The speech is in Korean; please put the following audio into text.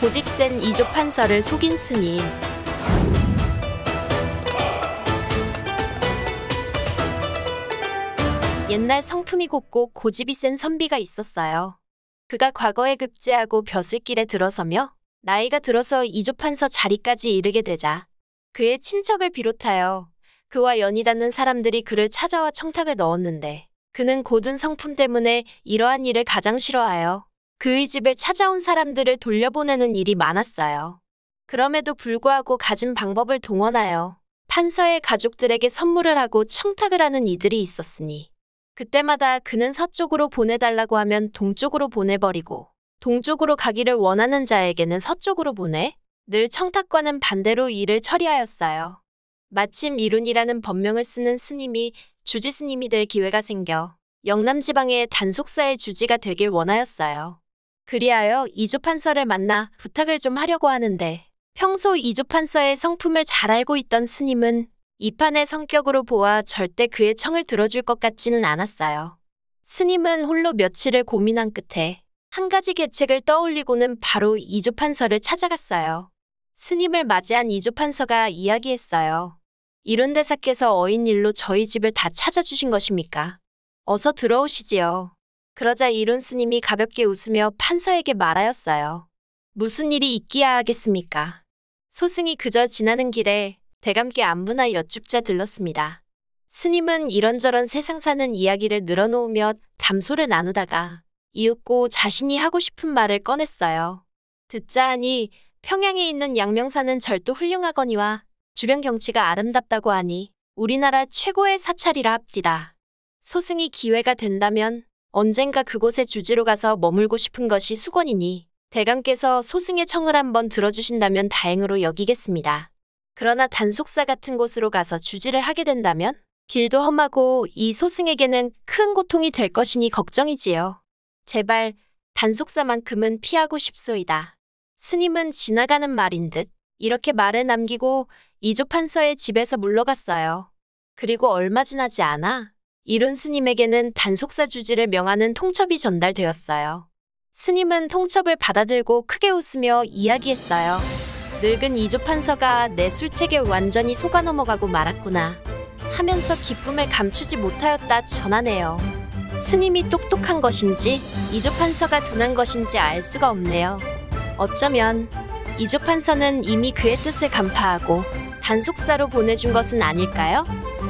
고집 센 이조 판사를 속인 스님. 옛날 성품이 곱고 고집이 센 선비가 있었어요. 그가 과거에 급제하고 벼슬길에 들어서며 나이가 들어서 이조 판서 자리까지 이르게 되자 그의 친척을 비롯하여 그와 연이 닿는 사람들이 그를 찾아와 청탁을 넣었는데 그는 고든 성품 때문에 이러한 일을 가장 싫어하여 그의 집에 찾아온 사람들을 돌려보내는 일이 많았어요. 그럼에도 불구하고 가진 방법을 동원하여 판서의 가족들에게 선물을 하고 청탁을 하는 이들이 있었으니 그때마다 그는 서쪽으로 보내달라고 하면 동쪽으로 보내버리고 동쪽으로 가기를 원하는 자에게는 서쪽으로 보내 늘 청탁과는 반대로 일을 처리하였어요. 마침 이룬이라는 법명을 쓰는 스님이 주지 스님이 될 기회가 생겨 영남 지방의 단속사의 주지가 되길 원하였어요. 그리하여 이주판서를 만나 부탁을 좀 하려고 하는데 평소 이주판서의 성품을 잘 알고 있던 스님은 이판의 성격으로 보아 절대 그의 청을 들어줄 것 같지는 않았어요. 스님은 홀로 며칠을 고민한 끝에 한 가지 계책을 떠올리고는 바로 이주판서를 찾아갔어요. 스님을 맞이한 이주판서가 이야기했어요. 이런 대사께서 어인 일로 저희 집을 다 찾아주신 것입니까? 어서 들어오시지요. 그러자 이룬 스님이 가볍게 웃으며 판서에게 말하였어요. 무슨 일이 있기야 하겠습니까? 소승이 그저 지나는 길에 대감께 안부나 여쭙자 들렀습니다. 스님은 이런저런 세상 사는 이야기를 늘어놓으며 담소를 나누다가 이윽고 자신이 하고 싶은 말을 꺼냈어요. 듣자 하니 평양에 있는 양명산은 절도 훌륭하거니와 주변 경치가 아름답다고 하니 우리나라 최고의 사찰이라 합디다. 소승이 기회가 된다면 언젠가 그곳의 주지로 가서 머물고 싶은 것이 수건이니 대감께서 소승의 청을 한번 들어주신다면 다행으로 여기겠습니다. 그러나 단속사 같은 곳으로 가서 주지를 하게 된다면 길도 험하고 이 소승에게는 큰 고통이 될 것이니 걱정이지요. 제발 단속사만큼은 피하고 싶소이다. 스님은 지나가는 말인 듯 이렇게 말을 남기고 이조판서의 집에서 물러갔어요. 그리고 얼마 지나지 않아 이룬 스님에게는 단속사 주지를 명하는 통첩이 전달되었어요. 스님은 통첩을 받아들고 크게 웃으며 이야기했어요. 늙은 이조판서가 내 술책에 완전히 속아 넘어가고 말았구나. 하면서 기쁨을 감추지 못하였다 전하네요. 스님이 똑똑한 것인지 이조판서가 둔한 것인지 알 수가 없네요. 어쩌면 이조판서는 이미 그의 뜻을 간파하고 단속사로 보내준 것은 아닐까요?